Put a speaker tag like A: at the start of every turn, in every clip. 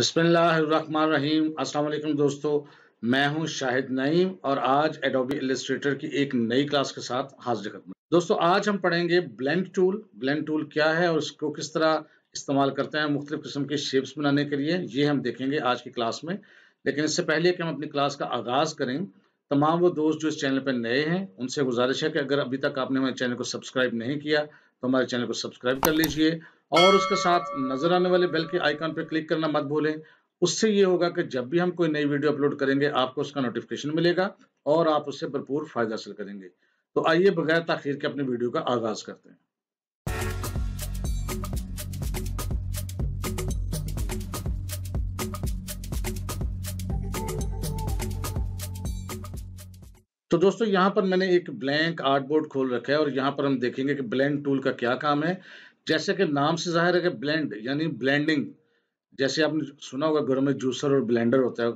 A: बसमीम असल दोस्तों मैं हूं शाहिद नईम और आज एडोबी एलिस्ट्रेटर की एक नई क्लास के साथ हाजिर खत्म दोस्तों आज हम पढ़ेंगे ब्लेंड टूल ब्लेंड टूल क्या है और इसको किस तरह इस्तेमाल करते हैं मुख्तु किस्म के शेप्स बनाने के लिए ये हम देखेंगे आज की क्लास में लेकिन इससे पहले कि हम अपनी क्लास का आगाज़ करें तमाम वो दोस्त जो इस चैनल पर नए हैं उनसे गुजारिश है कि अगर अभी तक आपने हमारे चैनल को सब्सक्राइब नहीं किया तो हमारे चैनल को सब्सक्राइब कर लीजिए और उसके साथ नजर आने वाले बेल के आइकॉन पर क्लिक करना मत भूलें उससे ये होगा कि जब भी हम कोई नई वीडियो अपलोड करेंगे आपको उसका नोटिफिकेशन मिलेगा और आप उससे भरपूर फायदा हासिल करेंगे तो आइए बगैर तखिर के अपने वीडियो का आगाज करते हैं तो दोस्तों यहाँ पर मैंने एक ब्लैंक आर्टबोर्ड खोल रखा है और यहाँ पर हम देखेंगे कि ब्लैंड टूल का क्या काम है जैसे कि नाम से जाहिर है कि ब्लेंड यानी ब्लेंडिंग जैसे आपने सुना होगा घरों में जूसर और ब्लेंडर होता है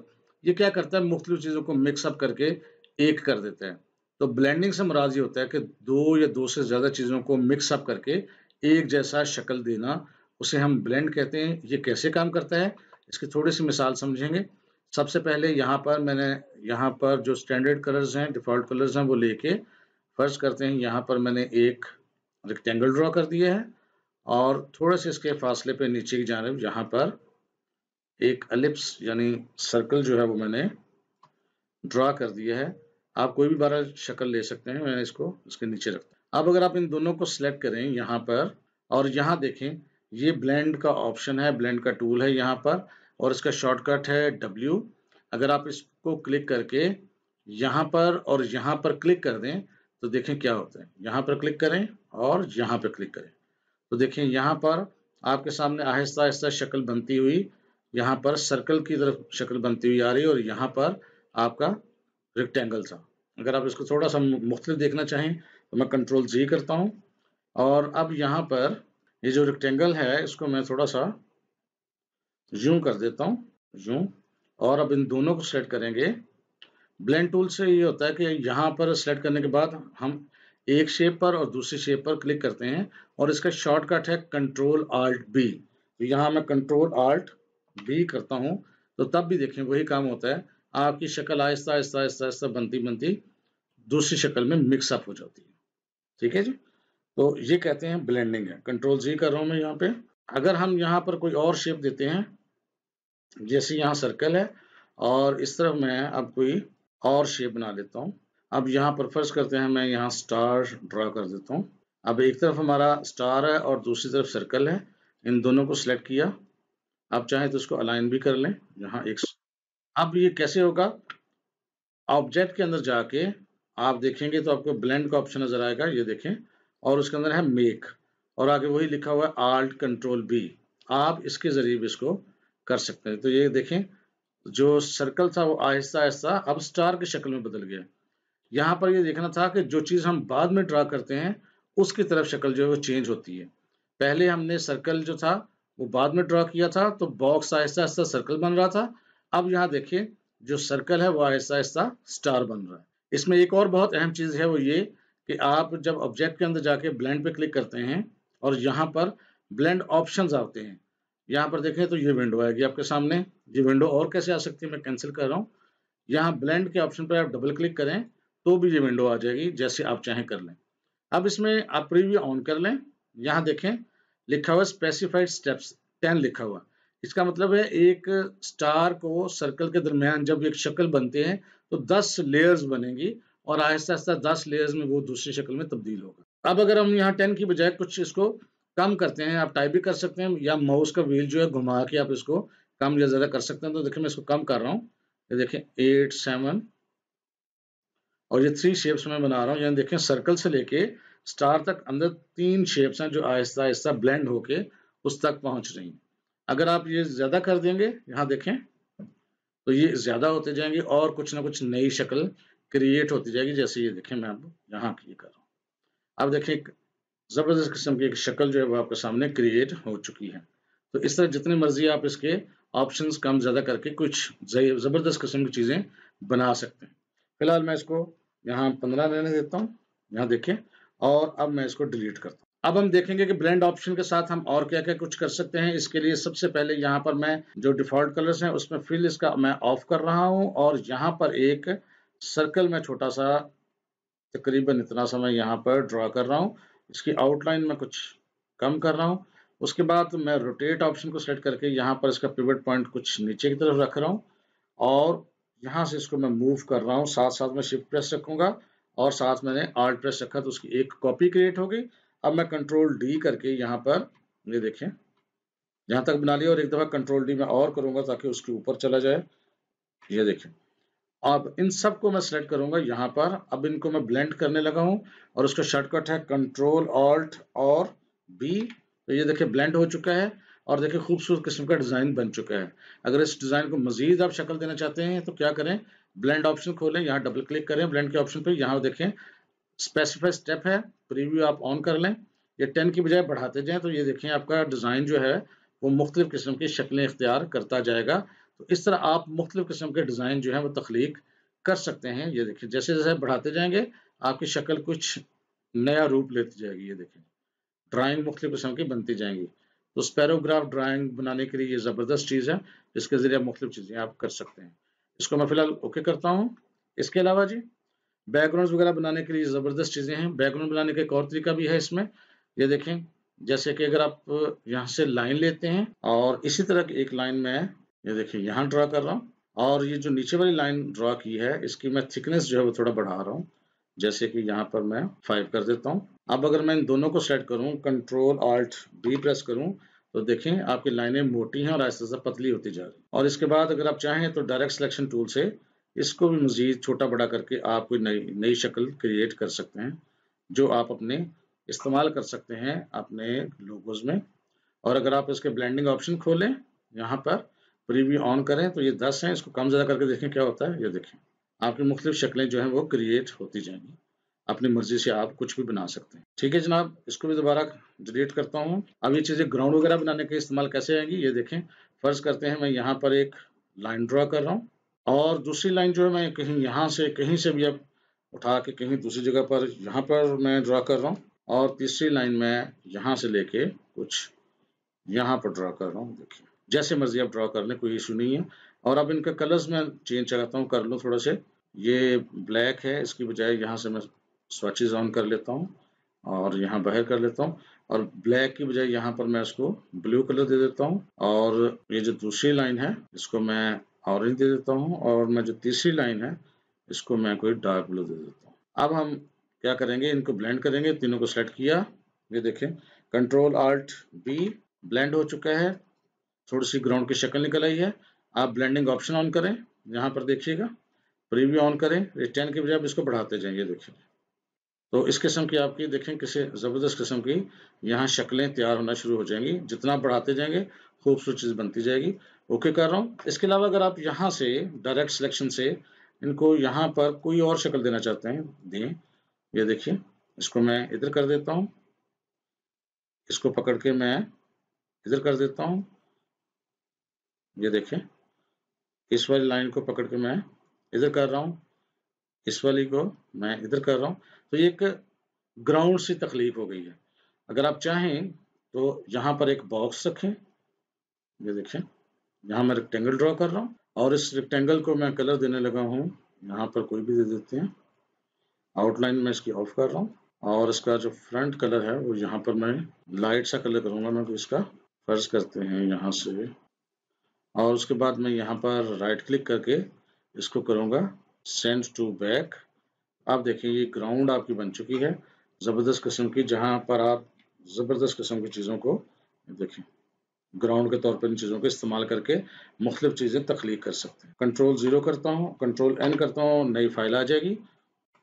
A: ये क्या करता है मुख्तलिफ चीज़ों को मिक्सअप करके एक कर देते हैं तो ब्लेंडिंग से मराज ये होता है कि दो या दो से ज़्यादा चीज़ों को मिक्सअप करके एक जैसा शक्ल देना उसे हम ब्लेंड कहते हैं ये कैसे काम करता है इसकी थोड़ी सी मिसाल समझेंगे सबसे पहले यहाँ पर मैंने यहाँ पर जो स्टैंडर्ड कलर्स हैं डिफ़ॉल्ट कलर्स हैं वो लेके फर्ज करते हैं यहाँ पर मैंने एक रेक्टेंगल ड्रॉ कर दिया है और थोड़े से इसके फासले पे नीचे की जानब यहाँ पर एक अलिप्स यानी सर्कल जो है वो मैंने ड्रा कर दिया है आप कोई भी बारह शक्ल ले सकते हैं मैंने इसको इसके नीचे रखता अब अगर आप इन दोनों को सिलेक्ट करें यहाँ पर और यहाँ देखें ये ब्लेंड का ऑप्शन है ब्लेंड का टूल है यहाँ पर और इसका शॉर्टकट है डब्ल्यू अगर आप इसको क्लिक करके यहाँ पर और यहाँ पर क्लिक कर दें तो देखें क्या होता है यहाँ पर क्लिक करें और यहाँ पर क्लिक करें तो देखें यहाँ पर आपके सामने आहिस्ता आहिस्ता शक्ल बनती हुई यहाँ पर सर्कल की तरफ शक्ल बनती हुई आ रही है और यहाँ पर आपका रिक्टेंगल था अगर आप इसको थोड़ा सा मुख्तलिफ देखना चाहें तो मैं कंट्रोल जी करता हूँ और अब यहाँ पर ये जो रिक्टेंगल है इसको मैं थोड़ा सा यूं कर देता हूँ जूम और अब इन दोनों को सेलेक्ट करेंगे ब्लेंड टूल से ये होता है कि यहाँ पर सेलेक्ट करने के बाद हम एक शेप पर और दूसरी शेप पर क्लिक करते हैं और इसका शॉर्टकट है कंट्रोल आर्ट बी तो यहाँ मैं कंट्रोल आर्ट बी करता हूँ तो तब भी देखें वही काम होता है आपकी शक्ल आहिस्ता आहिस्ता आहिस्ता आहिस्ता बनती बनती दूसरी शक्ल में मिक्सअप हो जाती है ठीक है जी तो ये कहते हैं ब्लेंडिंग है कंट्रोल जी कर रहा हूँ मैं यहाँ पे अगर हम यहाँ पर कोई और शेप देते हैं जैसे यहाँ सर्कल है और इस तरफ मैं अब कोई और शेप बना लेता हूँ अब यहाँ पर फर्श करते हैं मैं यहाँ स्टार ड्रा कर देता हूँ अब एक तरफ हमारा स्टार है और दूसरी तरफ सर्कल है इन दोनों को सिलेक्ट किया आप चाहें तो इसको अलाइन भी कर लें यहाँ एक अब ये कैसे होगा ऑब्जेक्ट के अंदर जाके आप देखेंगे तो आपको ब्लेंड का ऑप्शन नजर आएगा ये देखें और उसके अंदर है मेक और आगे वही लिखा हुआ है आल्ट कंट्रोल बी आप इसके जरिए भी इसको कर सकते हैं तो ये देखें जो सर्कल था वो आहिस्ता आहिस्ता अब स्टार की शक्ल में बदल गया यहाँ पर ये देखना था कि जो चीज़ हम बाद में ड्रा करते हैं उसकी तरफ शक्ल जो है वो चेंज होती है पहले हमने सर्कल जो था वो बाद में ड्रा किया था तो बॉक्स आहिस्ता आहिस्ता सर्कल बन रहा था अब यहाँ देखिए जो सर्कल है वो आहिस्ता आहिस्ता स्टार बन रहा है इसमें एक और बहुत अहम चीज़ है वो ये कि आप जब ऑब्जेक्ट के अंदर जाके ब्लैंड पे क्लिक करते हैं और यहाँ पर ब्लेंड ऑप्शन आते हैं यहाँ पर देखें तो ये विंडो आएगी आपके सामने ये विंडो और कैसे आ सकती है मैं कैंसिल कर रहा हूँ यहाँ ब्लेंड के ऑप्शन पर आप डबल क्लिक करें तो भी ये विंडो आ जाएगी जैसे आप चाहें कर लें अब इसमें आप प्रीव्यू ऑन कर लें यहाँ देखें लिखा हुआ स्पेसिफाइड स्टेप्स टेन लिखा हुआ इसका मतलब है एक स्टार को सर्कल के दरमियान जब एक शक्ल बनते हैं तो दस लेयर्स बनेगी और आहिस्ता आहिस्ता दस लेयर्स में वो दूसरी शक्ल में तब्दील होगा अब अगर हम यहाँ टेन की बजाय कुछ इसको कम करते हैं आप टाइप भी कर सकते हैं या माउस का व्हील जो है घुमा के आप इसको कम या ज़्यादा कर सकते हैं तो देखिए मैं इसको कम कर रहा हूँ ये देखें एट सेवन और ये थ्री शेप्स में बना रहा हूँ यानी देखें सर्कल से लेके स्टार तक अंदर तीन शेप्स हैं जो आहिस्ता आहिस्ता ब्लेंड होके उस तक पहुँच रही हैं अगर आप ये ज़्यादा कर देंगे यहाँ देखें तो ये ज़्यादा होते जाएंगे और कुछ ना कुछ नई शक्ल क्रिएट होती जाएगी जैसे ये देखें मैं अब यहाँ ये कर रहा हूँ अब देखिए ज़बरदस्त किस्म की एक शक्ल जो है वो आपके सामने क्रिएट हो चुकी है तो इस तरह जितने मर्जी आप इसके ऑप्शन कम ज़्यादा करके कुछ ज़बरदस्त किस्म की चीज़ें बना सकते हैं फिलहाल मैं इसको यहाँ पंद्रह रहने देता हूँ यहाँ देखिए और अब मैं इसको डिलीट करता हूँ अब हम देखेंगे कि ब्लेंड ऑप्शन के साथ हम और क्या क्या कुछ कर सकते हैं इसके लिए सबसे पहले यहाँ पर मैं जो डिफॉल्ट कलर्स हैं उसमें फिल इसका मैं ऑफ कर रहा हूँ और यहाँ पर एक सर्कल में छोटा सा तकरीबन इतना समय यहाँ पर ड्रा कर रहा हूँ इसकी आउटलाइन में कुछ कम कर रहा हूँ उसके बाद मैं रोटेट ऑप्शन को सेलेक्ट करके यहाँ पर इसका पिवट पॉइंट कुछ नीचे की तरफ रख रहा हूँ और यहाँ से इसको मैं मूव कर रहा हूँ साथ साथ में शिफ्ट प्रेस रखूँगा और साथ मैंने आर्ट प्रेस रखा तो उसकी एक कॉपी क्रिएट होगी अब मैं कंट्रोल डी करके यहाँ पर ये देखें यहाँ तक बना लिया और एक दफ़ा कंट्रोल डी में और करूँगा ताकि उसके ऊपर चला जाए ये देखें अब इन सब को मैं सिलेक्ट करूंगा यहाँ पर अब इनको मैं ब्लेंड करने लगा हूँ और उसका शॉर्टकट है कंट्रोल ऑल्ट और बी तो ये देखिए ब्लेंड हो चुका है और देखिए खूबसूरत किस्म का डिज़ाइन बन चुका है अगर इस डिज़ाइन को मजीद आप शक्ल देना चाहते हैं तो क्या करें ब्लेंड ऑप्शन खोलें यहाँ डबल क्लिक करें ब्लेंड के ऑप्शन पर यहाँ देखें स्पेसिफाइड स्टेप है प्रीव्यू आप ऑन कर लें या टेन की बजाय बढ़ाते जाए तो ये देखें आपका डिज़ाइन जो है वो मुख्तलिफ़ किस्म की शक्लें इख्तियार करता जाएगा तो इस तरह आप मुख्तलिफ़ किस्म के डिज़ाइन जो है वो तख्लीक कर सकते हैं ये देखिए जैसे जैसे बढ़ाते जाएंगे आपकी शक्ल कुछ नया रूप लेती जाएगी ये देखें ड्राइंग मुख्तु किस्म की बनती जाएंगी तो स्पैरोग्राफ ड्राइंग बनाने के लिए ये ज़बरदस्त चीज़ है इसके ज़रिए मुख्तु चीज़ें आप कर सकते हैं इसको मैं फ़िलहाल ओके करता हूँ इसके अलावा जी बैकग्राउंड वगैरह बनाने के लिए ज़बरदस्त चीज़ें हैं बैकग्राउंड बनाने का एक और तरीका भी है इसमें ये देखें जैसे कि अगर आप यहाँ से लाइन लेते हैं और इसी तरह की एक लाइन में ये देखिए यहाँ ड्रा कर रहा हूँ और ये जो नीचे वाली लाइन ड्रा की है इसकी मैं थिकनेस जो है वो थोड़ा बढ़ा रहा हूँ जैसे कि यहाँ पर मैं फाइव कर देता हूँ अब अगर मैं इन दोनों को सेट करूँ कंट्रोल ऑल्ट बी प्रेस करूँ तो देखें आपकी लाइनें मोटी हैं और आहिस्ता आहिस्ता पतली होती जा रही और इसके बाद अगर आप चाहें तो डायरेक्ट सिलेक्शन टूल से इसको भी मजीद छोटा बड़ा करके आप कोई नई नई शक्ल क्रिएट कर सकते हैं जो आप अपने इस्तेमाल कर सकते हैं अपने लोगोज में और अगर आप इसके ब्लेंडिंग ऑप्शन खोलें यहाँ पर प्रीव्यू ऑन करें तो ये दस हैं इसको कम ज़्यादा करके देखें क्या होता है ये देखें आपकी मुख्तु शक्लें जो हैं वो क्रिएट होती जाएंगी अपनी मर्जी से आप कुछ भी बना सकते हैं ठीक है जनाब इसको भी दोबारा डिलीट करता हूँ अब ये चीज़ें ग्राउंड वगैरह बनाने के इस्तेमाल कैसे आएंगी ये देखें फ़र्ज़ करते हैं मैं यहाँ पर एक लाइन ड्रा कर रहा हूँ और दूसरी लाइन जो है मैं कहीं यहाँ से कहीं से भी अब उठा के कहीं दूसरी जगह पर यहाँ पर मैं ड्रा कर रहा हूँ और तीसरी लाइन मैं यहाँ से लेके कुछ यहाँ पर ड्रा कर रहा हूँ देखिए जैसे मर्जी आप ड्रॉ कर लें कोई इशू नहीं है और अब इनका कलर्स मैं चेंज चलाता हूँ कर लूँ थोड़ा से ये ब्लैक है इसकी बजाय यहाँ से मैं स्वचेज ऑन कर लेता हूँ और यहाँ बाहर कर लेता हूँ और ब्लैक की बजाय यहाँ पर मैं इसको ब्लू कलर दे देता हूँ और ये जो दूसरी लाइन है इसको मैं ऑरेंज दे देता हूँ और मैं जो तीसरी लाइन है इसको मैं कोई डार्क ब्लू दे देता हूँ अब हम क्या करेंगे इनको ब्लेंड करेंगे तीनों को सेलेक्ट किया ये देखें कंट्रोल आर्ट बी ब्लेंड हो चुका है थोड़ी सी ग्राउंड की शक्ल निकल आई है आप ब्लेंडिंग ऑप्शन ऑन करें यहाँ पर देखिएगा प्रीव्यू ऑन करें रिटर्न के बजाय आप इसको बढ़ाते जाइए देखिए तो इस किस्म की आपकी देखें किसे ज़बरदस्त किस्म की यहाँ शक्लें तैयार होना शुरू हो जाएंगी जितना बढ़ाते जाएंगे खूबसूरत चीज़ बनती जाएगी ओके कर रहा हूँ इसके अलावा अगर आप यहाँ से डायरेक्ट सिलेक्शन से इनको यहाँ पर कोई और शक्ल देना चाहते हैं दें ये देखिए इसको मैं इधर कर देता हूँ इसको पकड़ के मैं इधर कर देता हूँ ये देखें इस वाली लाइन को पकड़ के मैं इधर कर रहा हूँ इस वाली को मैं इधर कर रहा हूँ तो ये एक ग्राउंड सी तकलीफ हो गई है अगर आप चाहें तो यहाँ पर एक बॉक्स रखें ये देखें यहाँ मैं रेक्टेंगल ड्रॉ कर रहा हूँ और इस रेक्टेंगल को मैं कलर देने लगा हूँ यहाँ पर कोई भी दे देते हैं आउटलाइन मैं इसकी ऑफ कर रहा हूँ और इसका जो फ्रंट कलर है वो यहाँ पर मैं लाइट सा कलर करूँगा मैं तो इसका फर्ज करते हैं यहाँ से और उसके बाद मैं यहाँ पर राइट क्लिक करके इसको करूँगा सेंड टू बैक आप देखें ये ग्राउंड आपकी बन चुकी है ज़बरदस्त किस्म की जहाँ पर आप ज़बरदस्त किस्म की चीज़ों को देखें ग्राउंड के तौर पर इन चीज़ों को इस्तेमाल करके मुख्तफ चीज़ें तख्लीक कर सकते हैं कंट्रोल ज़ीरो करता हूँ कंट्रोल एन करता हूँ नई फाइल आ जाएगी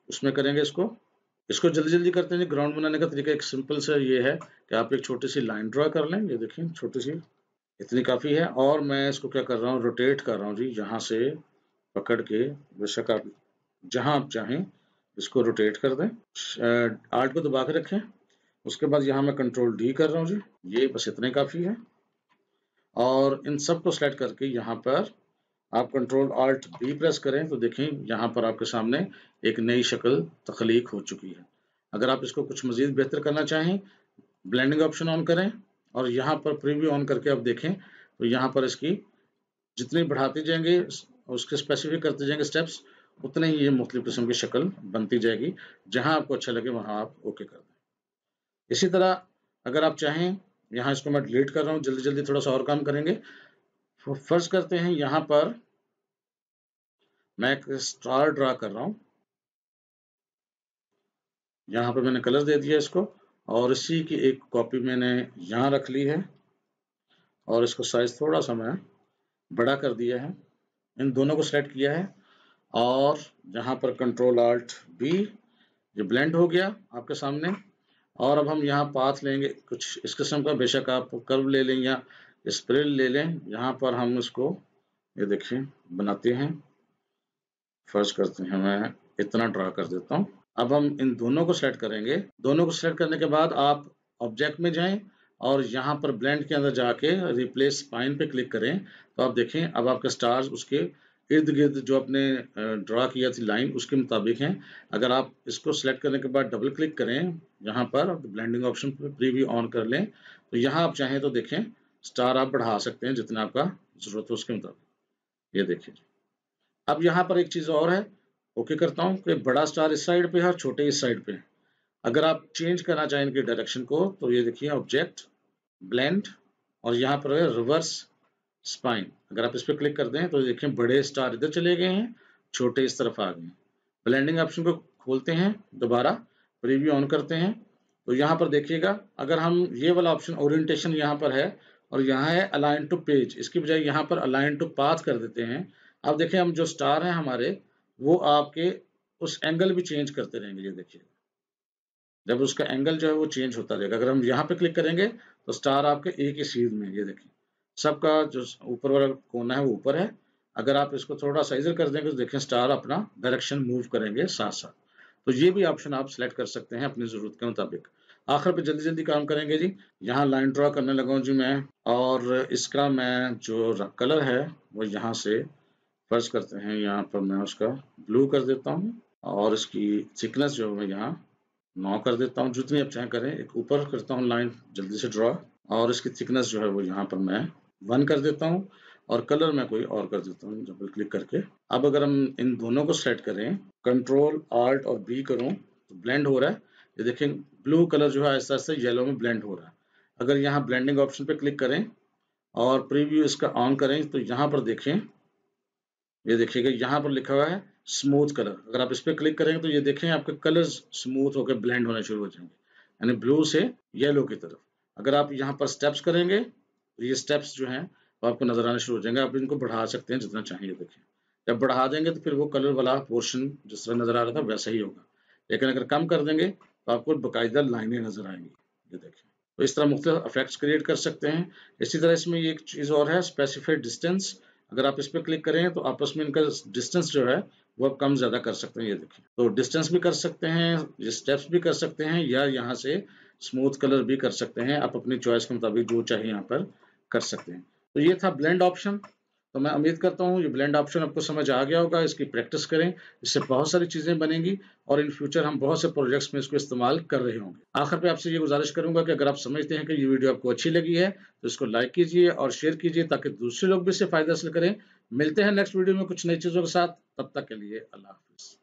A: उसमें करेंगे इसको इसको जल्दी जल्दी करते हैं ग्राउंड बनाने का तरीका एक सिंपल सा ये है कि आप एक छोटी सी लाइन ड्रा कर लें ये देखें छोटी सी इतनी काफ़ी है और मैं इसको क्या कर रहा हूँ रोटेट कर रहा हूँ जी यहाँ से पकड़ के बेशक आप जहाँ आप चाहें इसको रोटेट कर दें आर्ट को दबा के रखें उसके बाद यहाँ मैं कंट्रोल डी कर रहा हूँ जी ये बस इतने काफ़ी है और इन सब को सेलेक्ट करके यहाँ पर आप कंट्रोल आल्ट बी प्रेस करें तो देखें यहाँ पर आपके सामने एक नई शक्ल तख्लीक हो चुकी है अगर आप इसको कुछ मज़ीद बेहतर करना चाहें ब्लेंडिंग ऑप्शन ऑन करें और यहाँ पर प्रीव्यू ऑन करके आप देखें तो यहाँ पर इसकी जितनी बढ़ाते जाएंगे उसके स्पेसिफिक करते जाएंगे स्टेप्स उतने ही ये मुख्तलिफ की शक्ल बनती जाएगी जहाँ आपको अच्छा लगे वहाँ आप ओके कर दें इसी तरह अगर आप चाहें यहाँ इसको मैं डिलीट कर रहा हूँ जल्दी जल्दी थोड़ा सा और काम करेंगे फर्ज करते हैं यहाँ पर मैं एक स्टार ड्रा कर रहा हूँ यहाँ पर मैंने कलर दे दिया इसको और इसी की एक कॉपी मैंने यहाँ रख ली है और इसको साइज थोड़ा सा मैं बड़ा कर दिया है इन दोनों को सेलेक्ट किया है और जहाँ पर कंट्रोल आर्ट बी ये ब्लेंड हो गया आपके सामने और अब हम यहाँ पाथ लेंगे कुछ इस किस्म का बेशक आप कर्व ले लें या स्प्रिल ले लें यहाँ पर हम इसको ये देखिए बनाते हैं फर्ज करते हैं मैं इतना ड्रा कर देता हूँ अब हम इन दोनों को सेलेक्ट करेंगे दोनों को सेलेक्ट करने के बाद आप ऑब्जेक्ट में जाएं और यहाँ पर ब्लेंड के अंदर जाके रिप्लेस स्पाइन पे क्लिक करें तो आप देखें अब आपके स्टार्स उसके इर्द गिर्द जो आपने ड्रा किया थी लाइन उसके मुताबिक हैं अगर आप इसको सेलेक्ट करने के बाद डबल क्लिक करें यहाँ पर ब्लेंडिंग ऑप्शन पर प्रीव्यू ऑन कर लें तो यहाँ आप चाहें तो देखें स्टार आप बढ़ा सकते हैं जितना आपका ज़रूरत हो उसके मुताबिक ये देखिए अब यहाँ पर एक चीज़ और है ओके करता हूँ कि बड़ा स्टार इस साइड पे है और छोटे इस साइड पे अगर आप चेंज करना चाहें इनके डायरेक्शन को तो ये देखिए ऑब्जेक्ट ब्लेंड और यहाँ पर है रिवर्स स्पाइन अगर आप इस पर क्लिक कर दें तो देखिए बड़े स्टार इधर चले गए हैं छोटे इस तरफ आ गए ब्लेंडिंग ऑप्शन को खोलते हैं दोबारा प्रीव्यू ऑन करते हैं तो यहाँ पर देखिएगा अगर हम ये वाला ऑप्शन ओरिएंटेशन यहाँ पर है और यहाँ है अलाइन टू पेज इसकी बजाय यहाँ पर अलाइन टू पाथ कर देते हैं अब देखें हम जो स्टार हैं हमारे वो आपके उस एंगल भी चेंज करते रहेंगे ये देखिए जब उसका एंगल जो है वो चेंज होता रहेगा अगर हम यहाँ पे क्लिक करेंगे तो स्टार आपके एक ही सीध में ये देखिए सबका जो ऊपर वाला कोना है वो ऊपर है अगर आप इसको थोड़ा सा इधर कर देंगे तो देखें स्टार अपना डायरेक्शन मूव करेंगे साथ साथ तो ये भी ऑप्शन आप सेलेक्ट कर सकते हैं अपनी ज़रूरत के मुताबिक आखिर पे जल्दी जल्दी काम करेंगे जी यहाँ लाइन ड्रा करने लगा जी मैं और इसका मैं जो कलर है वो यहाँ से फर्ज करते हैं यहाँ पर मैं उसका ब्लू कर देता हूँ और इसकी थिकनेस जो है मैं यहाँ नौ कर देता हूँ जितनी आप चाहें करें एक ऊपर करता हूँ लाइन जल्दी से ड्रॉ और इसकी थिकनेस जो है वो यहाँ पर मैं वन कर देता हूँ और कलर में कोई और कर देता हूँ डबल क्लिक करके अब अगर हम इन दोनों को सेलेक्ट करें कंट्रोल आर्ट और बी करूँ तो ब्लेंड हो रहा है ये देखें ब्लू कलर जो है ऐसा ऐसा येलो में ब्लेंड हो रहा है अगर यहाँ ब्लेंडिंग ऑप्शन पर क्लिक करें और प्रीव्यू इसका ऑन करें तो यहाँ पर देखें ये देखिएगा यहाँ पर लिखा हुआ है स्मूथ कलर अगर आप इस पर क्लिक करेंगे तो ये देखें आपके कलर्स स्मूथ होकर ब्लेंड होने शुरू हो जाएंगे यानी ब्लू से येलो की तरफ अगर आप यहाँ पर स्टेप्स करेंगे तो ये स्टेप्स जो हैं वो आपको नजर आने शुरू हो जाएंगे आप इनको बढ़ा सकते हैं जितना चाहिए देखें जब बढ़ा देंगे तो फिर वो कलर वाला पोर्शन जिस तरह नजर आ रहा था वैसा ही होगा लेकिन अगर कम कर देंगे तो आपको बाकायदा लाइने नजर आएंगी ये देखें तो इस तरह मुख्तलिफ अफेक्ट्स क्रिएट कर सकते हैं इसी तरह इसमें एक चीज़ और है स्पेसिफाइड डिस्टेंस अगर आप इस पर क्लिक करें तो आपस में इनका डिस्टेंस जो है वो आप कम ज़्यादा कर सकते हैं ये देखिए तो डिस्टेंस भी कर सकते हैं स्टेप्स भी कर सकते हैं या यहाँ से स्मूथ कलर भी कर सकते हैं आप अपनी चॉइस के मुताबिक जो चाहिए यहाँ पर कर सकते हैं तो ये था ब्लेंड ऑप्शन तो मैं उम्मीद करता हूँ ये ब्लेंड ऑप्शन आपको समझ आ गया होगा इसकी प्रैक्टिस करें इससे बहुत सारी चीज़ें बनेंगी और इन फ्यूचर हम बहुत से प्रोजेक्ट्स में इसको इस्तेमाल कर रहे होंगे आखिर पे आपसे ये गुजारिश करूंगा कि अगर आप समझते हैं कि ये वीडियो आपको अच्छी लगी है तो इसको लाइक कीजिए और शेयर कीजिए ताकि दूसरे लोग भी इससे फायदा हासिल करें मिलते हैं नेक्स्ट वीडियो में कुछ नई चीज़ों के साथ तब तक के लिए अल्लाह हाफिज़